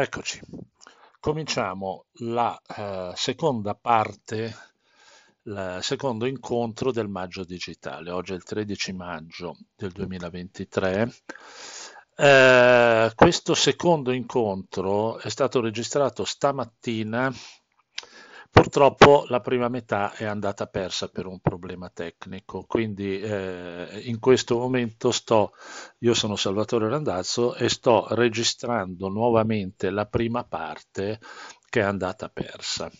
Eccoci, cominciamo la eh, seconda parte, il secondo incontro del maggio digitale. Oggi è il 13 maggio del 2023. Eh, questo secondo incontro è stato registrato stamattina Purtroppo la prima metà è andata persa per un problema tecnico, quindi eh, in questo momento sto, io sono Salvatore Randazzo e sto registrando nuovamente la prima parte che è andata persa.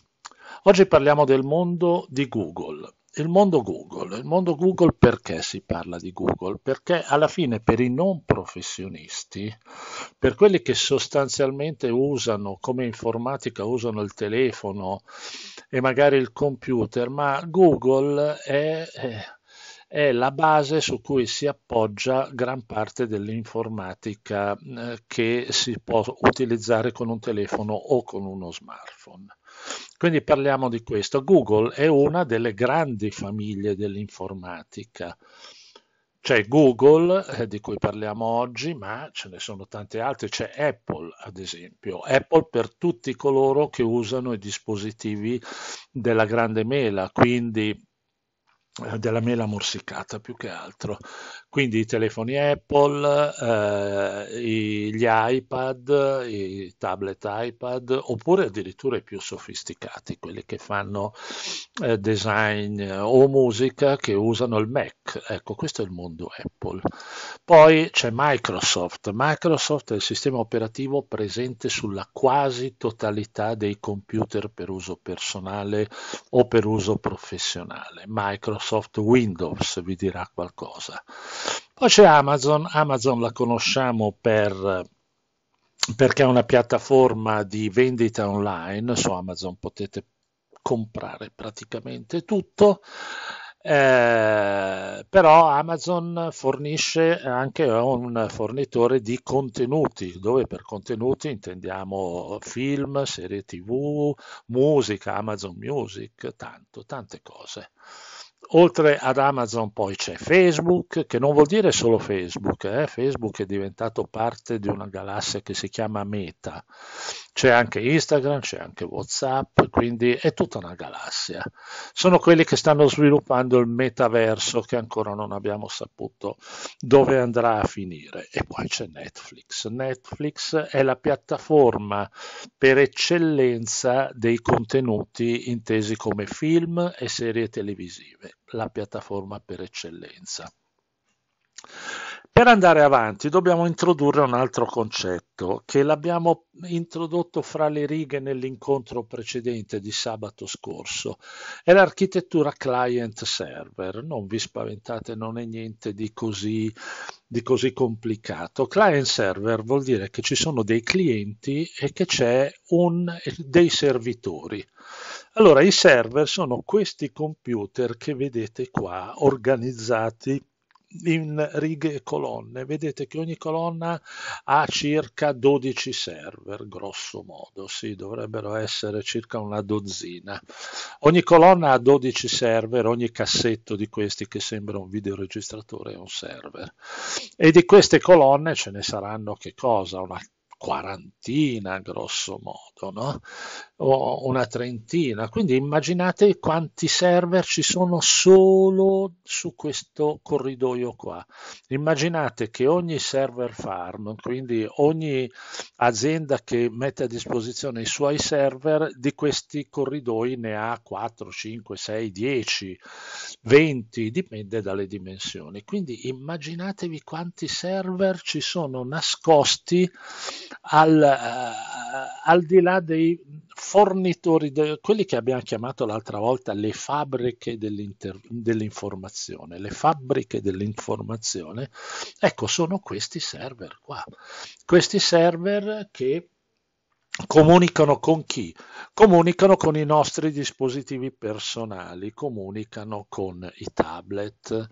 Oggi parliamo del mondo di Google il mondo Google. Il mondo Google perché si parla di Google? Perché alla fine per i non professionisti, per quelli che sostanzialmente usano, come informatica, usano il telefono e magari il computer, ma Google è, è la base su cui si appoggia gran parte dell'informatica eh, che si può utilizzare con un telefono o con uno smartphone. Quindi parliamo di questo. Google è una delle grandi famiglie dell'informatica. C'è Google, eh, di cui parliamo oggi, ma ce ne sono tante altre. C'è Apple, ad esempio. Apple per tutti coloro che usano i dispositivi della grande mela, quindi eh, della mela morsicata più che altro quindi i telefoni Apple, eh, gli iPad, i tablet iPad, oppure addirittura i più sofisticati, quelli che fanno eh, design eh, o musica che usano il Mac. Ecco, questo è il mondo Apple. Poi c'è Microsoft. Microsoft è il sistema operativo presente sulla quasi totalità dei computer per uso personale o per uso professionale. Microsoft Windows vi dirà qualcosa. Poi c'è Amazon, Amazon la conosciamo per, perché è una piattaforma di vendita online, su Amazon potete comprare praticamente tutto. Eh, però Amazon fornisce anche un fornitore di contenuti, dove per contenuti intendiamo film, serie tv, musica, Amazon Music, tanto, tante cose. Oltre ad Amazon poi c'è Facebook, che non vuol dire solo Facebook, eh? Facebook è diventato parte di una galassia che si chiama Meta, c'è anche Instagram, c'è anche Whatsapp, quindi è tutta una galassia. Sono quelli che stanno sviluppando il metaverso che ancora non abbiamo saputo dove andrà a finire. E poi c'è Netflix. Netflix è la piattaforma per eccellenza dei contenuti intesi come film e serie televisive, la piattaforma per eccellenza. Per andare avanti dobbiamo introdurre un altro concetto che l'abbiamo introdotto fra le righe nell'incontro precedente di sabato scorso. È l'architettura client-server. Non vi spaventate, non è niente di così, di così complicato. Client-server vuol dire che ci sono dei clienti e che c'è un, dei servitori. Allora, i server sono questi computer che vedete qua organizzati in righe e colonne. Vedete che ogni colonna ha circa 12 server, grosso modo, sì, dovrebbero essere circa una dozzina. Ogni colonna ha 12 server, ogni cassetto di questi che sembra un videoregistratore è un server. E di queste colonne ce ne saranno che cosa? Una quarantina grosso modo, no? o una trentina. Quindi immaginate quanti server ci sono solo su questo corridoio qua. Immaginate che ogni server farm, quindi ogni azienda che mette a disposizione i suoi server, di questi corridoi ne ha 4, 5, 6, 10, 20, dipende dalle dimensioni. Quindi immaginatevi quanti server ci sono nascosti al, eh, al di là dei fornitori, de, quelli che abbiamo chiamato l'altra volta le fabbriche dell'informazione, le fabbriche dell'informazione, ecco sono questi server qua, questi server che Comunicano con chi? Comunicano con i nostri dispositivi personali, comunicano con i tablet,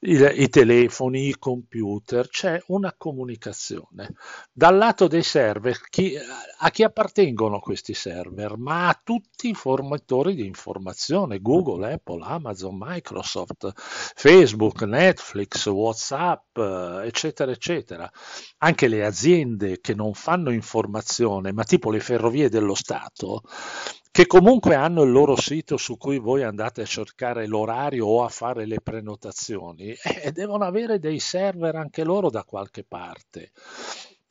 i, i telefoni, i computer, c'è una comunicazione. Dal lato dei server, chi, a chi appartengono questi server? Ma a tutti i fornitori di informazione, Google, Apple, Amazon, Microsoft, Facebook, Netflix, Whatsapp, eccetera, eccetera. Anche le aziende che non fanno informazione, ma ti tipo le ferrovie dello Stato, che comunque hanno il loro sito su cui voi andate a cercare l'orario o a fare le prenotazioni e eh, devono avere dei server anche loro da qualche parte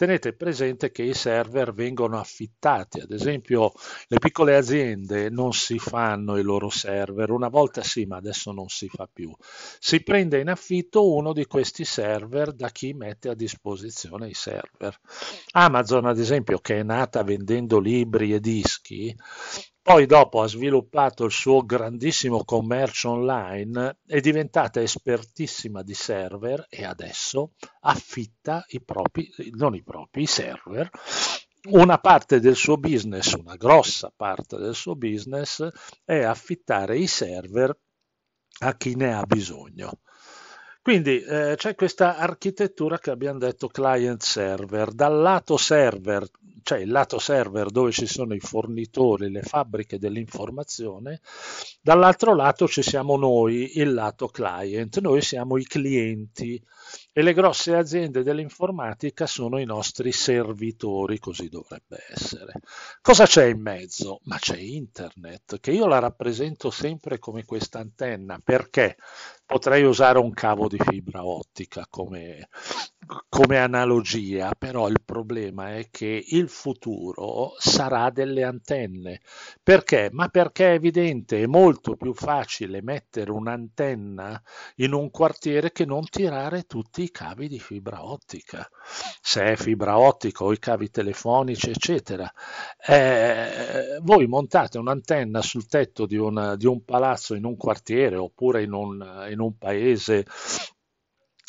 tenete presente che i server vengono affittati, ad esempio le piccole aziende non si fanno i loro server, una volta sì ma adesso non si fa più, si prende in affitto uno di questi server da chi mette a disposizione i server. Amazon ad esempio che è nata vendendo libri e dischi, poi dopo ha sviluppato il suo grandissimo commercio online, è diventata espertissima di server e adesso affitta i propri, non i propri, i server una parte del suo business, una grossa parte del suo business è affittare i server a chi ne ha bisogno. Quindi eh, c'è questa architettura che abbiamo detto client server. Dal lato server, cioè il lato server dove ci sono i fornitori, le fabbriche dell'informazione, dall'altro lato ci siamo noi, il lato client. Noi siamo i clienti e le grosse aziende dell'informatica sono i nostri servitori, così dovrebbe essere. Cosa c'è in mezzo? Ma c'è internet, che io la rappresento sempre come questa antenna, perché potrei usare un cavo di fibra ottica come, come, analogia, però il problema è che il futuro sarà delle antenne. Perché? Ma perché è evidente, è molto più facile mettere un'antenna in un quartiere che non tirare tutti i cavi di fibra ottica, se è fibra ottica o i cavi telefonici, eccetera. Eh, voi montate un'antenna sul tetto di, una, di, un palazzo in un quartiere oppure in un, in un paese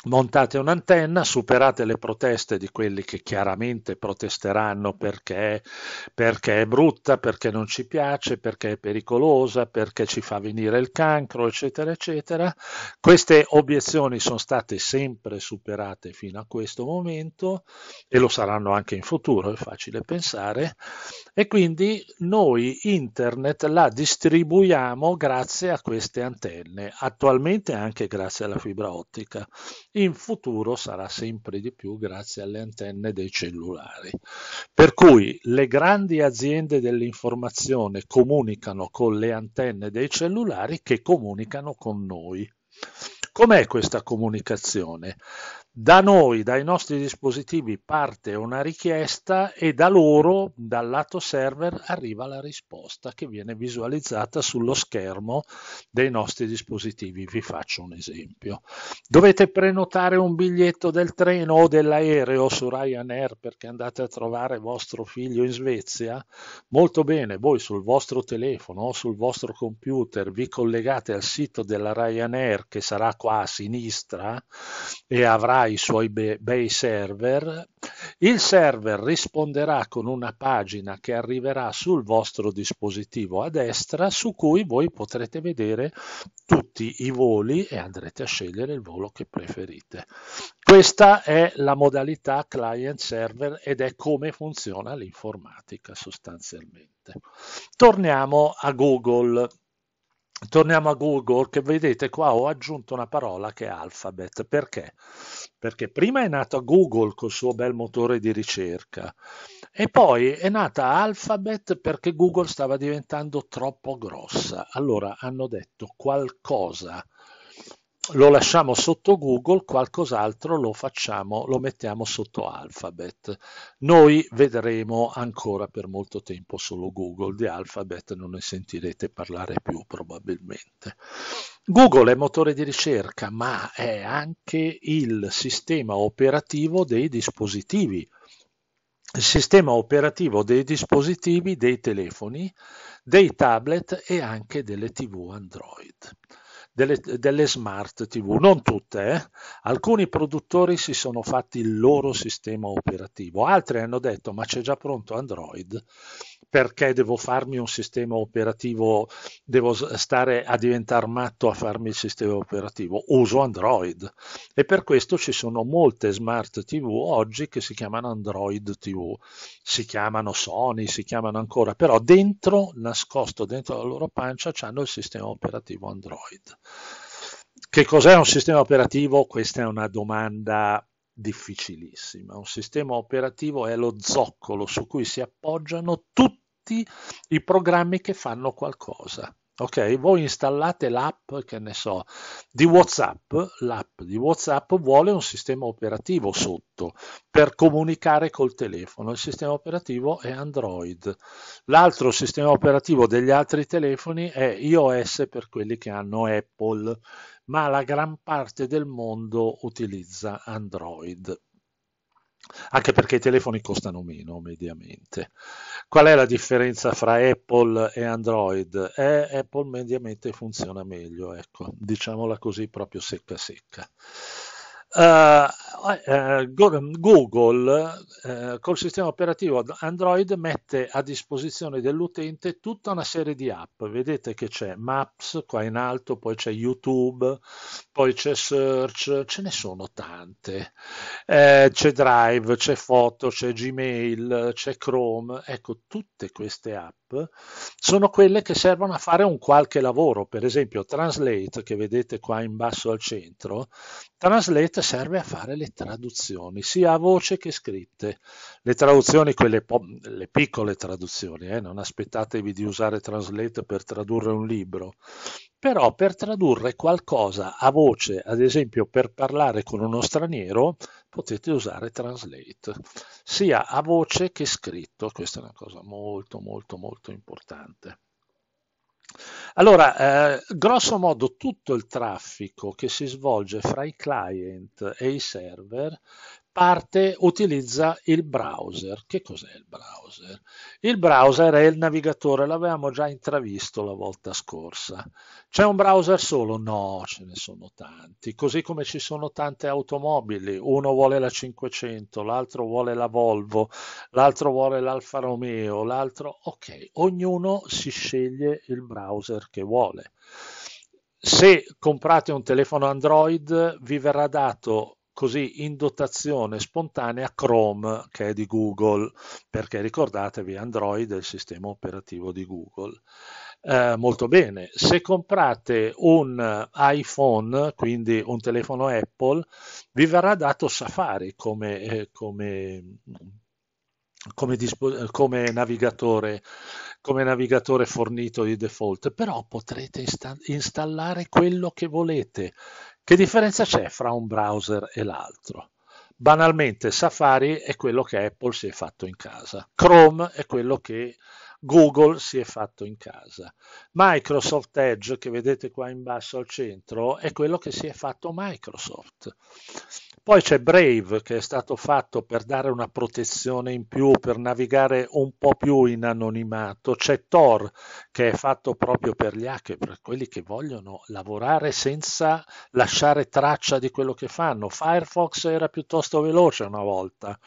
montate un'antenna, superate le proteste di quelli che chiaramente protesteranno perché, perché, è brutta, perché non ci piace, perché è pericolosa, perché ci fa venire il cancro, eccetera, eccetera. Queste obiezioni sono state sempre superate fino a questo momento e lo saranno anche in futuro, è facile pensare, e quindi noi internet la distribuiamo grazie a queste antenne, attualmente anche grazie alla fibra ottica in futuro sarà sempre di più grazie alle antenne dei cellulari. Per cui le grandi aziende dell'informazione comunicano con le antenne dei cellulari che comunicano con noi. Com'è questa comunicazione? Da noi, dai nostri dispositivi, parte una richiesta e da loro, dal lato server, arriva la risposta che viene visualizzata sullo schermo dei nostri dispositivi. Vi faccio un esempio. Dovete prenotare un biglietto del treno o dell'aereo su Ryanair perché andate a trovare vostro figlio in Svezia? Molto bene, voi sul vostro telefono o sul vostro computer vi collegate al sito della Ryanair che sarà qua a sinistra e avrà i suoi bei, bei server, il server risponderà con una pagina che arriverà sul vostro dispositivo a destra su cui voi potrete vedere tutti i voli e andrete a scegliere il volo che preferite. Questa è la modalità client server ed è come funziona l'informatica sostanzialmente. Torniamo a Google. Torniamo a Google che vedete qua ho aggiunto una parola che è alphabet perché? perché prima è nata Google col suo bel motore di ricerca e poi è nata Alphabet perché Google stava diventando troppo grossa. Allora hanno detto qualcosa lo lasciamo sotto Google, qualcos'altro lo facciamo, lo mettiamo sotto Alphabet. Noi vedremo ancora per molto tempo solo Google, di Alphabet non ne sentirete parlare più probabilmente. Google è motore di ricerca, ma è anche il sistema operativo dei dispositivi. Il sistema operativo dei dispositivi, dei telefoni, dei tablet e anche delle TV Android delle, delle smart TV, non tutte, eh? alcuni produttori si sono fatti il loro sistema operativo, altri hanno detto ma c'è già pronto Android perché devo farmi un sistema operativo, devo stare a diventare matto a farmi il sistema operativo, uso Android e per questo ci sono molte smart TV oggi che si chiamano Android TV, si chiamano Sony, si chiamano ancora, però dentro, nascosto dentro la loro pancia, hanno il sistema operativo Android. Che cos'è un sistema operativo? Questa è una domanda difficilissima. Un sistema operativo è lo zoccolo su cui si appoggiano tutti i programmi che fanno qualcosa. Ok, voi installate l'app, che ne so, di WhatsApp, l'app di WhatsApp vuole un sistema operativo sotto per comunicare col telefono, il sistema operativo è Android. L'altro sistema operativo degli altri telefoni è iOS per quelli che hanno Apple ma la gran parte del mondo utilizza Android anche perché i telefoni costano meno mediamente. Qual è la differenza fra Apple e Android? Eh, Apple mediamente funziona meglio, ecco, diciamola così proprio secca secca. Eh, eh, Google eh, col sistema operativo Android mette a disposizione dell'utente tutta una serie di app. Vedete che c'è Maps qua in alto, poi c'è YouTube, poi c'è Search, ce ne sono tante. c'è Drive, c'è Foto, c'è Gmail, c'è Chrome. Ecco, tutte queste app sono quelle che servono a fare un qualche lavoro. Per esempio, Translate, che vedete qua in basso al centro, Translate serve a fare le traduzioni, sia a voce che scritte. Le traduzioni, quelle le piccole traduzioni, eh, non aspettatevi di usare Translate per tradurre un libro, però per tradurre qualcosa a voce, ad esempio per parlare con uno straniero, potete usare Translate, sia a voce che scritto. Questa è una cosa molto molto molto importante. Allora, eh, grosso modo tutto il traffico che si svolge fra i client e i server parte utilizza il browser. Che cos'è il browser? Il browser è il navigatore, l'avevamo già intravisto la volta scorsa. C'è un browser solo? No, ce ne sono tanti, così come ci sono tante automobili. Uno vuole la 500, l'altro vuole la Volvo, l'altro vuole l'Alfa Romeo, l'altro... Ok, ognuno si sceglie il browser che vuole. Se comprate un telefono Android vi verrà dato così in dotazione spontanea Chrome che è di Google, perché ricordatevi Android è il sistema operativo di Google. Eh, molto bene, se comprate un eh, iPhone, quindi un telefono Apple, vi verrà dato Safari come, eh, come, come, dispo- come navigatore come navigatore fornito di default, però potrete insta- installare quello che volete. Che differenza c'è fra un browser e l'altro? Banalmente Safari è quello che Apple si è fatto in casa, Chrome è quello che Google si è fatto in casa. Microsoft Edge, che vedete qua in basso al centro, è quello che si è fatto Microsoft. Poi c'è Brave che è stato fatto per dare una protezione in più, per navigare un po' più in anonimato. C'è Tor che è fatto proprio per gli hacker, per quelli che vogliono lavorare senza lasciare traccia di quello che fanno. Firefox era piuttosto veloce una volta,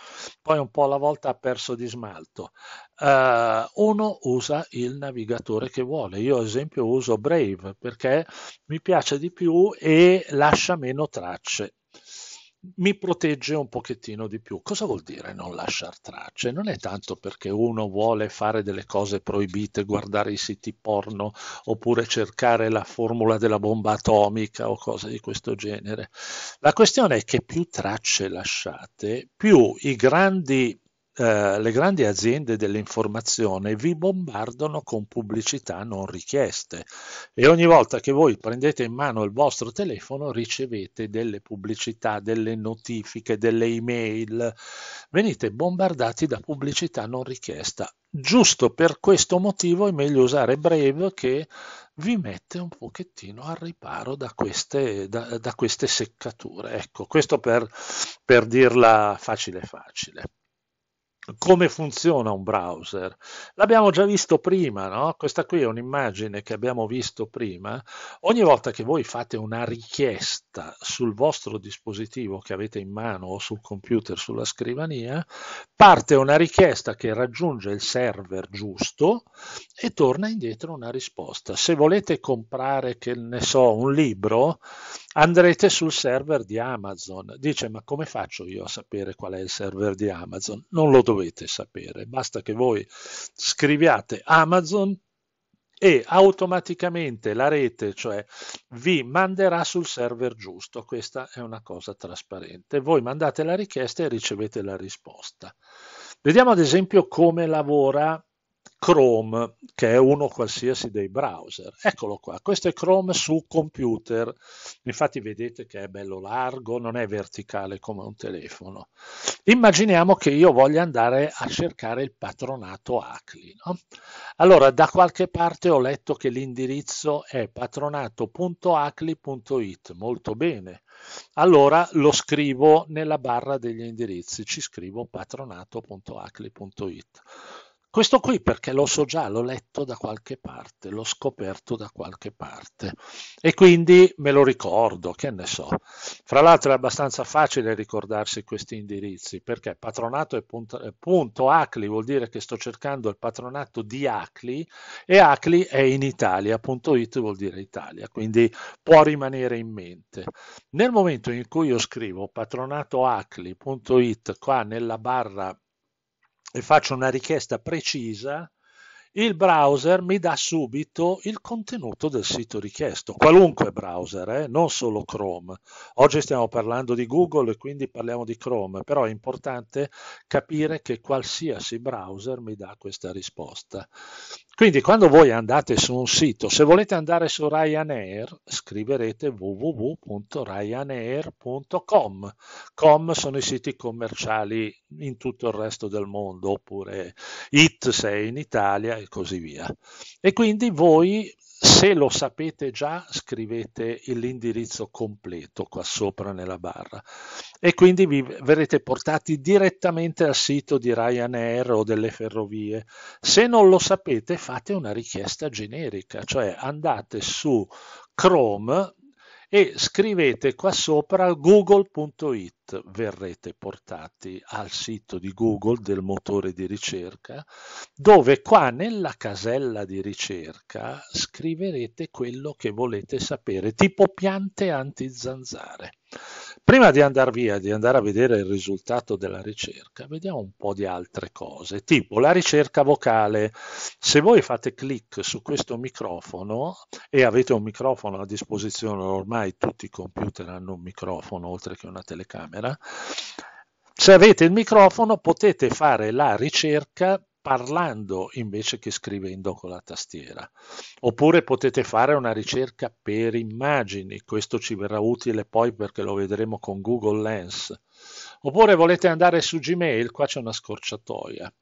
poi un po' alla volta ha perso di smalto. Uh, uno usa il navigatore che vuole. Io ad esempio uso Brave perché mi piace di più e lascia meno tracce mi protegge un pochettino di più. Cosa vuol dire non lasciare tracce? Non è tanto perché uno vuole fare delle cose proibite, guardare i siti porno oppure cercare la formula della bomba atomica o cose di questo genere. La questione è che più tracce lasciate, più i grandi eh, le grandi aziende dell'informazione vi bombardano con pubblicità non richieste e ogni volta che voi prendete in mano il vostro telefono ricevete delle pubblicità, delle notifiche, delle email, venite bombardati da pubblicità non richiesta. Giusto per questo motivo è meglio usare Brave che vi mette un pochettino al riparo da queste, da, da queste seccature. Ecco, questo per, per dirla facile facile come funziona un browser. L'abbiamo già visto prima, no? questa qui è un'immagine che abbiamo visto prima. Ogni volta che voi fate una richiesta sul vostro dispositivo che avete in mano o sul computer, sulla scrivania, parte una richiesta che raggiunge il server giusto e torna indietro una risposta. Se volete comprare, che ne so, un libro, andrete sul server di Amazon. Dice, ma come faccio io a sapere qual è il server di Amazon? Non lo dovete dovete sapere, basta che voi scriviate Amazon e automaticamente la rete, cioè, vi manderà sul server giusto. Questa è una cosa trasparente. Voi mandate la richiesta e ricevete la risposta. Vediamo ad esempio come lavora Chrome, che è uno qualsiasi dei browser. Eccolo qua, questo è Chrome su computer. Infatti vedete che è bello largo, non è verticale come un telefono. Immaginiamo che io voglia andare a cercare il patronato ACLI. No? Allora, da qualche parte ho letto che l'indirizzo è patronato.acli.it. Molto bene. Allora lo scrivo nella barra degli indirizzi, ci scrivo patronato.acli.it questo qui perché lo so già, l'ho letto da qualche parte, l'ho scoperto da qualche parte e quindi me lo ricordo, che ne so. Fra l'altro è abbastanza facile ricordarsi questi indirizzi perché patronato e punto, eh, punto Acli vuol dire che sto cercando il patronato di Acli e Acli è in Italia, punto it vuol dire Italia, quindi può rimanere in mente. Nel momento in cui io scrivo patronatoacli.it qua nella barra e faccio una richiesta precisa, il browser mi dà subito il contenuto del sito richiesto, qualunque browser, eh? non solo Chrome. Oggi stiamo parlando di Google e quindi parliamo di Chrome, però è importante capire che qualsiasi browser mi dà questa risposta. Quindi quando voi andate su un sito, se volete andare su Ryanair, scriverete www.ryanair.com. Com sono i siti commerciali in tutto il resto del mondo, oppure IT se è in Italia e così via. E quindi voi se lo sapete già, scrivete l'indirizzo completo qua sopra nella barra e quindi vi verrete portati direttamente al sito di Ryanair o delle ferrovie. Se non lo sapete, fate una richiesta generica, cioè andate su Chrome e scrivete qua sopra google.it, verrete portati al sito di Google del motore di ricerca, dove qua nella casella di ricerca scriverete quello che volete sapere, tipo piante anti zanzare Prima di andare via, di andare a vedere il risultato della ricerca, vediamo un po' di altre cose, tipo la ricerca vocale. Se voi fate clic su questo microfono e avete un microfono a disposizione, ormai tutti i computer hanno un microfono oltre che una telecamera, se avete il microfono potete fare la ricerca parlando invece che scrivendo con la tastiera. Oppure potete fare una ricerca per immagini, questo ci verrà utile poi perché lo vedremo con Google Lens. Oppure volete andare su Gmail, qua c'è una scorciatoia.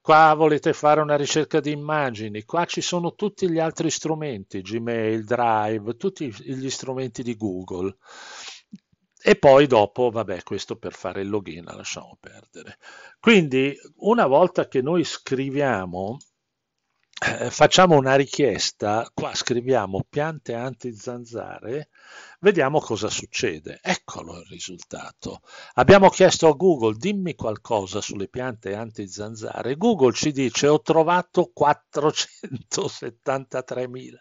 Qua volete fare una ricerca di immagini, qua ci sono tutti gli altri strumenti, Gmail, Drive, tutti gli strumenti di Google e poi dopo, vabbè, questo per fare il login, lasciamo perdere. Quindi, una volta che noi scriviamo, eh, facciamo una richiesta, qua scriviamo piante anti-zanzare, vediamo cosa succede. Eccolo il risultato. Abbiamo chiesto a Google, dimmi qualcosa sulle piante anti-zanzare. Google ci dice, ho trovato 473.000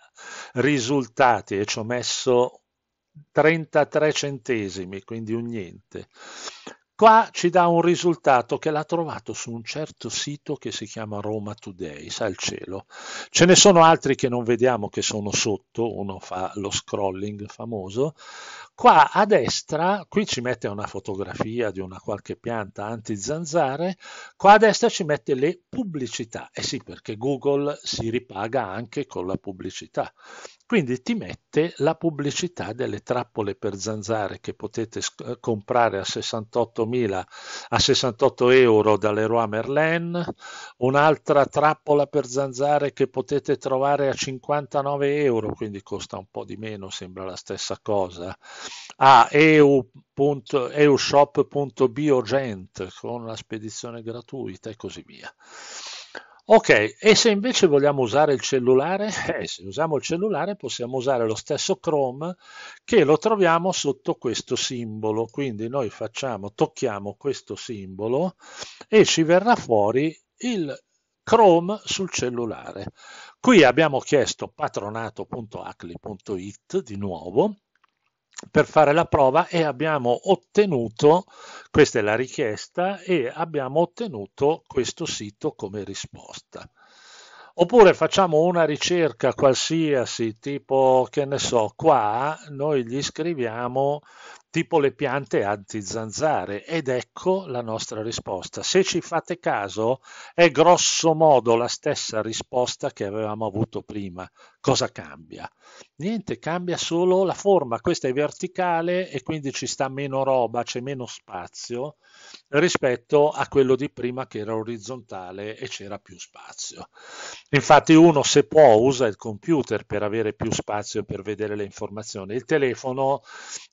risultati e ci ho messo 33 centesimi, quindi un niente. Qua ci dà un risultato che l'ha trovato su un certo sito che si chiama Roma Today, sa il cielo. Ce ne sono altri che non vediamo che sono sotto, uno fa lo scrolling famoso. Qua a destra, qui ci mette una fotografia di una qualche pianta anti-zanzare, qua a destra ci mette le pubblicità. Eh sì, perché Google si ripaga anche con la pubblicità. Quindi ti mette la pubblicità delle trappole per zanzare che potete sc- eh, comprare a 68, a 68 euro dalle Leroy Merlin, un'altra trappola per zanzare che potete trovare a 59 euro, quindi costa un po' di meno, sembra la stessa cosa, a EU eushop.biogent con la spedizione gratuita e così via. Ok, e se invece vogliamo usare il cellulare? Eh, se usiamo il cellulare possiamo usare lo stesso Chrome che lo troviamo sotto questo simbolo, quindi noi facciamo, tocchiamo questo simbolo e ci verrà fuori il Chrome sul cellulare. Qui abbiamo chiesto patronato.acli.it di nuovo per fare la prova e abbiamo ottenuto, questa è la richiesta, e abbiamo ottenuto questo sito come risposta. Oppure facciamo una ricerca qualsiasi, tipo, che ne so, qua noi gli scriviamo tipo le piante anti-zanzare? ed ecco la nostra risposta. Se ci fate caso è grosso modo la stessa risposta che avevamo avuto prima. Cosa cambia? Niente, cambia solo la forma, questa è verticale e quindi ci sta meno roba, c'è meno spazio rispetto a quello di prima che era orizzontale e c'era più spazio. Infatti uno se può usa il computer per avere più spazio per vedere le informazioni, il telefono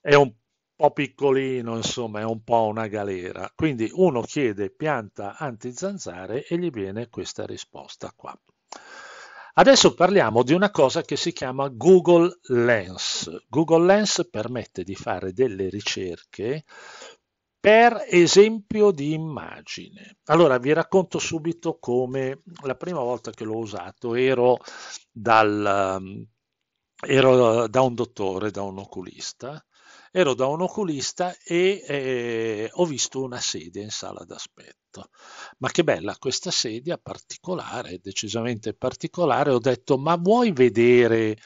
è un po' piccolino, insomma, è un po' una galera. Quindi uno chiede pianta anti-zanzare e gli viene questa risposta qua. Adesso parliamo di una cosa che si chiama Google Lens. Google Lens permette di fare delle ricerche per esempio di immagine. Allora vi racconto subito come la prima volta che l'ho usato ero, dal, ero da un dottore, da un oculista, ero da un oculista e eh, ho visto una sedia in sala d'aspetto fatto. Ma che bella questa sedia particolare, decisamente particolare. Ho detto, ma vuoi vedere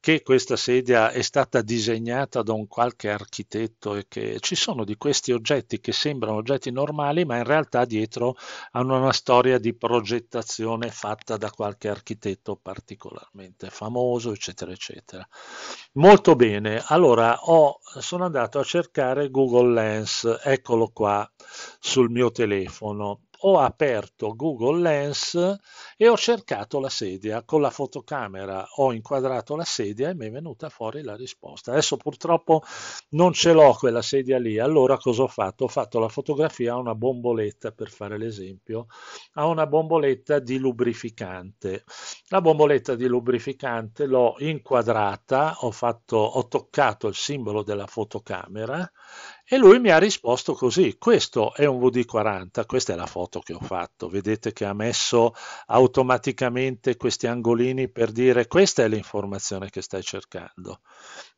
che questa sedia è stata disegnata da un qualche architetto e che ci sono di questi oggetti che sembrano oggetti normali, ma in realtà dietro hanno una storia di progettazione fatta da qualche architetto particolarmente famoso, eccetera, eccetera. Molto bene, allora ho, sono andato a cercare Google Lens, eccolo qua sul mio telefono sono ho aperto Google Lens e ho cercato la sedia con la fotocamera, ho inquadrato la sedia e mi è venuta fuori la risposta. Adesso purtroppo non ce l'ho quella sedia lì, allora cosa ho fatto? Ho fatto la fotografia a una bomboletta, per fare l'esempio, a una bomboletta di lubrificante. La bomboletta di lubrificante l'ho inquadrata, ho, fatto, ho toccato il simbolo della fotocamera e lui mi ha risposto così, questo è un VD40, questa è la foto che ho fatto, vedete che ha messo automaticamente questi angolini per dire questa è l'informazione che stai cercando.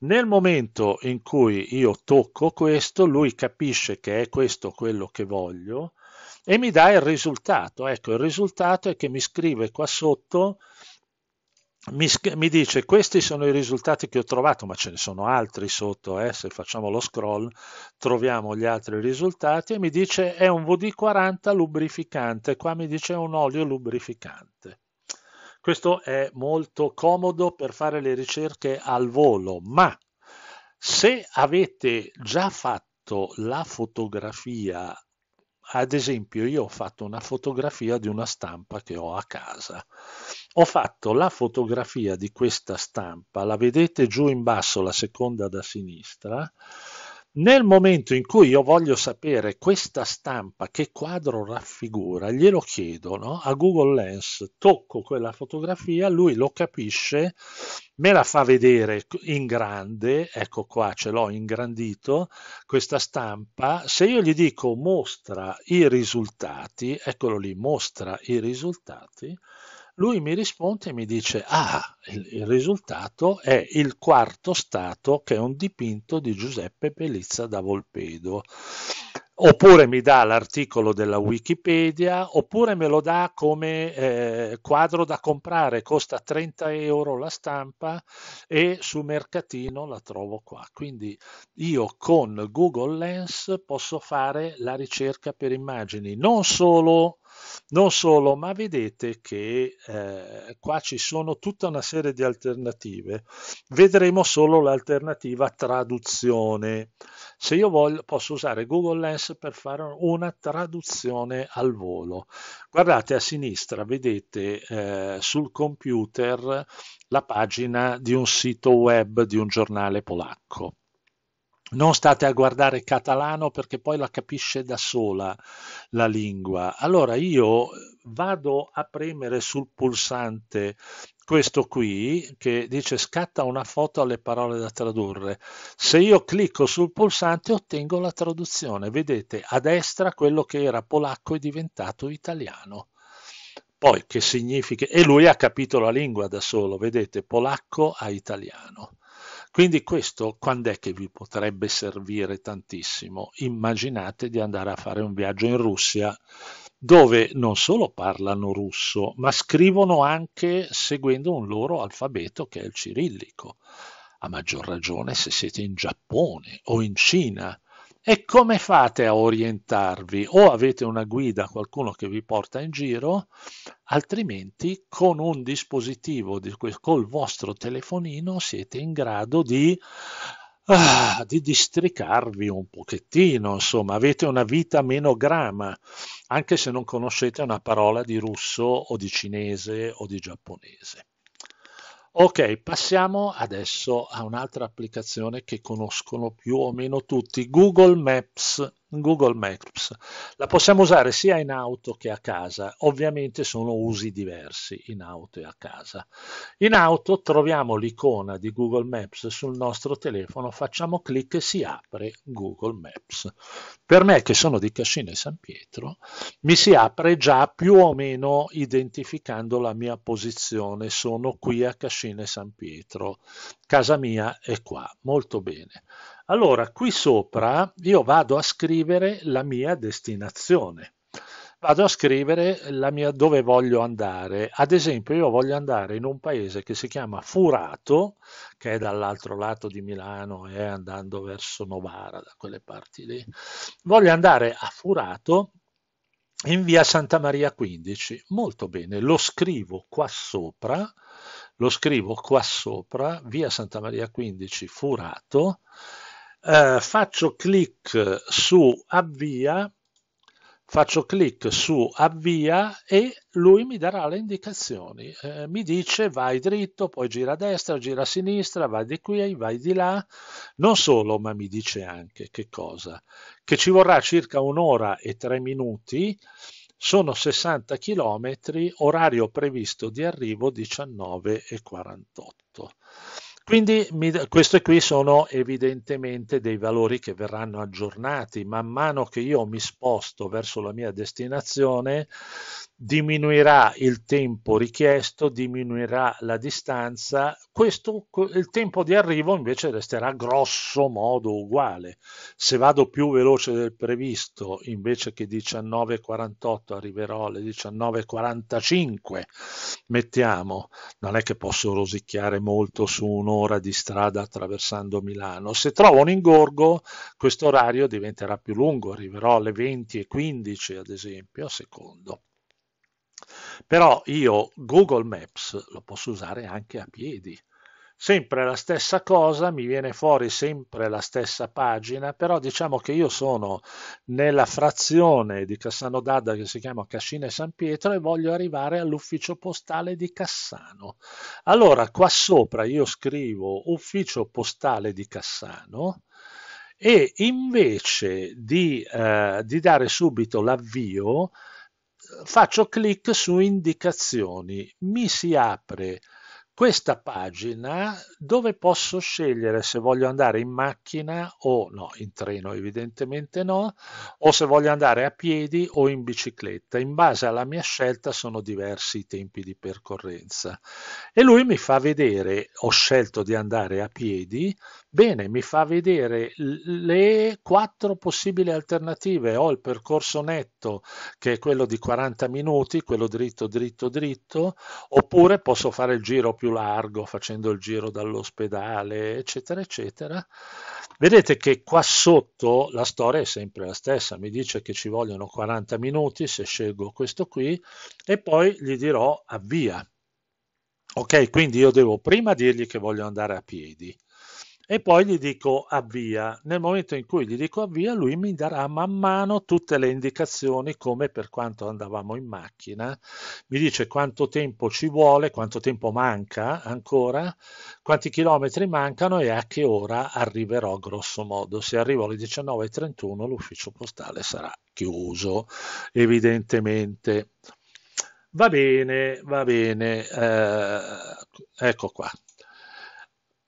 Nel momento in cui io tocco questo, lui capisce che è questo quello che voglio e mi dà il risultato. Ecco, il risultato è che mi scrive qua sotto mi, mi, dice questi sono i risultati che ho trovato, ma ce ne sono altri sotto, eh, se facciamo lo scroll troviamo gli altri risultati e mi dice è un VD40 lubrificante, qua mi dice è un olio lubrificante. Questo è molto comodo per fare le ricerche al volo, ma se avete già fatto la fotografia ad esempio, io ho fatto una fotografia di una stampa che ho a casa. Ho fatto la fotografia di questa stampa, la vedete giù in basso, la seconda da sinistra, nel momento in cui io voglio sapere questa stampa che quadro raffigura, glielo chiedo no? a Google Lens, tocco quella fotografia, lui lo capisce, me la fa vedere in grande, ecco qua ce l'ho ingrandito, questa stampa, se io gli dico mostra i risultati, eccolo lì, mostra i risultati, lui mi risponde e mi dice, ah, il, il risultato è il quarto stato che è un dipinto di Giuseppe Pelizza da Volpedo oppure mi dà l'articolo della Wikipedia, oppure me lo dà come eh, quadro da comprare, costa 30 euro la stampa e su mercatino la trovo qua. Quindi io con Google Lens posso fare la ricerca per immagini, non solo non solo, ma vedete che eh, qua ci sono tutta una serie di alternative. Vedremo solo l'alternativa traduzione. Se io voglio, posso usare Google Lens per fare una traduzione al volo. Guardate a sinistra, vedete eh, sul computer la pagina di un sito web di un giornale polacco non state a guardare catalano perché poi la capisce da sola la lingua. Allora io vado a premere sul pulsante questo qui che dice scatta una foto alle parole da tradurre. Se io clicco sul pulsante ottengo la traduzione. Vedete a destra quello che era polacco è diventato italiano. Poi che significa? E lui ha capito la lingua da solo, vedete, polacco a italiano. Quindi questo quando è che vi potrebbe servire tantissimo? Immaginate di andare a fare un viaggio in Russia dove non solo parlano russo, ma scrivono anche seguendo un loro alfabeto che è il cirillico. A maggior ragione se siete in Giappone o in Cina, e come fate a orientarvi? O avete una guida, qualcuno che vi porta in giro, altrimenti con un dispositivo, col vostro telefonino, siete in grado di, ah, di districarvi un pochettino, insomma, avete una vita meno grama, anche se non conoscete una parola di russo o di cinese o di giapponese. Ok, passiamo adesso a un'altra applicazione che conoscono più o meno tutti, Google Maps. Google Maps. La possiamo usare sia in auto che a casa, ovviamente sono usi diversi in auto e a casa. In auto troviamo l'icona di Google Maps sul nostro telefono, facciamo clic e si apre Google Maps. Per me che sono di Cascina e San Pietro, mi si apre già più o meno identificando la mia posizione, sono qui a Cascina e San Pietro casa mia è qua, molto bene. Allora, qui sopra io vado a scrivere la mia destinazione, vado a scrivere mia, dove voglio andare. Ad esempio, io voglio andare in un paese che si chiama Furato, che è dall'altro lato di Milano e eh, andando verso Novara, da quelle parti lì. Voglio andare a Furato in via Santa Maria 15. Molto bene, lo scrivo qua sopra lo scrivo qua sopra, via Santa Maria 15 Furato, eh, faccio clic su avvia, faccio clic su avvia e lui mi darà le indicazioni, eh, mi dice vai dritto, poi gira a destra, gira a sinistra, vai di qui, vai di là, non solo, ma mi dice anche che cosa, che ci vorrà circa un'ora e tre minuti sono 60 chilometri, orario previsto di arrivo 19.48. Quindi mi, queste qui sono evidentemente dei valori che verranno aggiornati man mano che io mi sposto verso la mia destinazione diminuirà il tempo richiesto, diminuirà la distanza, questo, il tempo di arrivo invece resterà grosso modo uguale. Se vado più veloce del previsto, invece che 19.48 arriverò alle 19.45, mettiamo, non è che posso rosicchiare molto su un'ora di strada attraversando Milano. Se trovo un ingorgo, questo orario diventerà più lungo, arriverò alle 20.15 ad esempio, secondo. Però io Google Maps lo posso usare anche a piedi. Sempre la stessa cosa, mi viene fuori sempre la stessa pagina, però diciamo che io sono nella frazione di Cassano d'Adda che si chiama Cascina e San Pietro e voglio arrivare all'ufficio postale di Cassano. Allora qua sopra io scrivo ufficio postale di Cassano e invece di, eh, di dare subito l'avvio faccio clic su indicazioni, mi si apre questa pagina dove posso scegliere se voglio andare in macchina o no, in treno evidentemente no, o se voglio andare a piedi o in bicicletta. In base alla mia scelta sono diversi i tempi di percorrenza. E lui mi fa vedere, ho scelto di andare a piedi, Bene, mi fa vedere le quattro possibili alternative. Ho il percorso netto, che è quello di 40 minuti, quello dritto, dritto, dritto, oppure posso fare il giro più largo, facendo il giro dall'ospedale, eccetera, eccetera. Vedete che qua sotto la storia è sempre la stessa, mi dice che ci vogliono 40 minuti se scelgo questo qui e poi gli dirò avvia. Ok, quindi io devo prima dirgli che voglio andare a piedi, e poi gli dico avvia. Nel momento in cui gli dico avvia, lui mi darà man mano tutte le indicazioni come per quanto andavamo in macchina, mi dice quanto tempo ci vuole, quanto tempo manca ancora, quanti chilometri mancano e a che ora arriverò grosso modo. Se arrivo alle 19.31 l'ufficio postale sarà chiuso, evidentemente. Va bene, va bene, eh, ecco qua.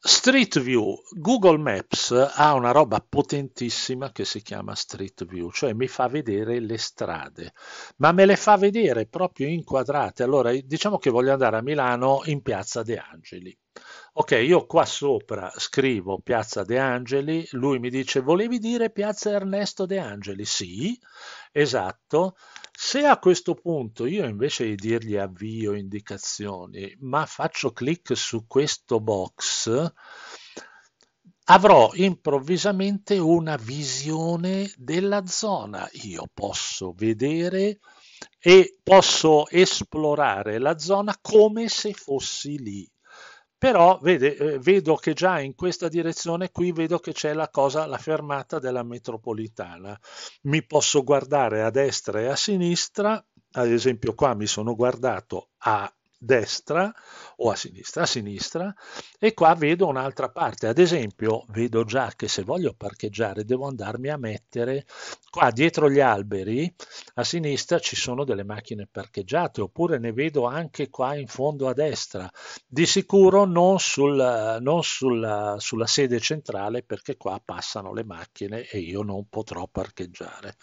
Street View, Google Maps ha una roba potentissima che si chiama Street View, cioè mi fa vedere le strade, ma me le fa vedere proprio inquadrate. Allora, diciamo che voglio andare a Milano in Piazza De Angeli. Ok, io qua sopra scrivo Piazza De Angeli, lui mi dice volevi dire Piazza Ernesto De Angeli? Sì, esatto. Se a questo punto io invece di dirgli avvio indicazioni, ma faccio clic su questo box, avrò improvvisamente una visione della zona. Io posso vedere e posso esplorare la zona come se fossi lì però vede, eh, vedo che già in questa direzione qui vedo che c'è la cosa, la fermata della metropolitana. Mi posso guardare a destra e a sinistra, ad esempio qua mi sono guardato a destra o a sinistra, a sinistra e qua vedo un'altra parte, ad esempio vedo già che se voglio parcheggiare devo andarmi a mettere qua dietro gli alberi, a sinistra ci sono delle macchine parcheggiate oppure ne vedo anche qua in fondo a destra, di sicuro non, sul, non sulla, sulla sede centrale perché qua passano le macchine e io non potrò parcheggiare.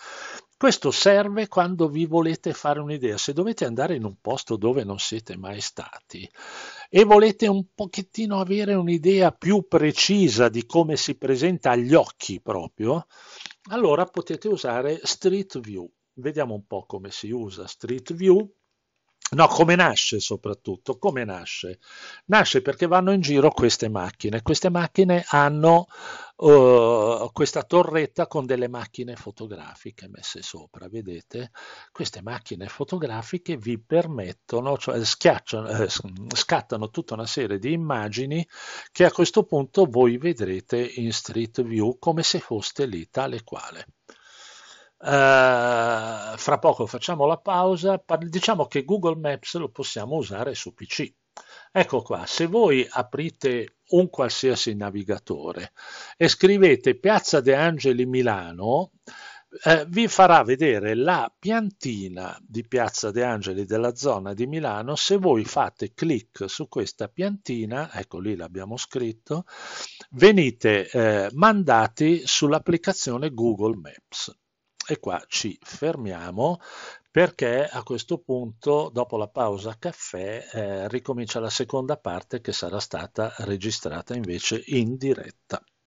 Questo serve quando vi volete fare un'idea, se dovete andare in un posto dove non siete mai stati e volete un pochettino avere un'idea più precisa di come si presenta agli occhi proprio, allora potete usare Street View. Vediamo un po' come si usa Street View. No, come nasce soprattutto? Come nasce? Nasce perché vanno in giro queste macchine. Queste macchine hanno uh, questa torretta con delle macchine fotografiche messe sopra, vedete? Queste macchine fotografiche vi permettono, cioè eh, scattano tutta una serie di immagini che a questo punto voi vedrete in Street View come se foste lì tale quale. Eh, fra poco facciamo la pausa, diciamo che Google Maps lo possiamo usare su PC. Ecco qua, se voi aprite un qualsiasi navigatore e scrivete Piazza De Angeli Milano, eh, vi farà vedere la piantina di Piazza De Angeli della zona di Milano. Se voi fate clic su questa piantina, ecco lì l'abbiamo scritto, venite eh, mandati sull'applicazione Google Maps e qua ci fermiamo perché a questo punto, dopo la pausa caffè, eh, ricomincia la seconda parte che sarà stata registrata invece in diretta.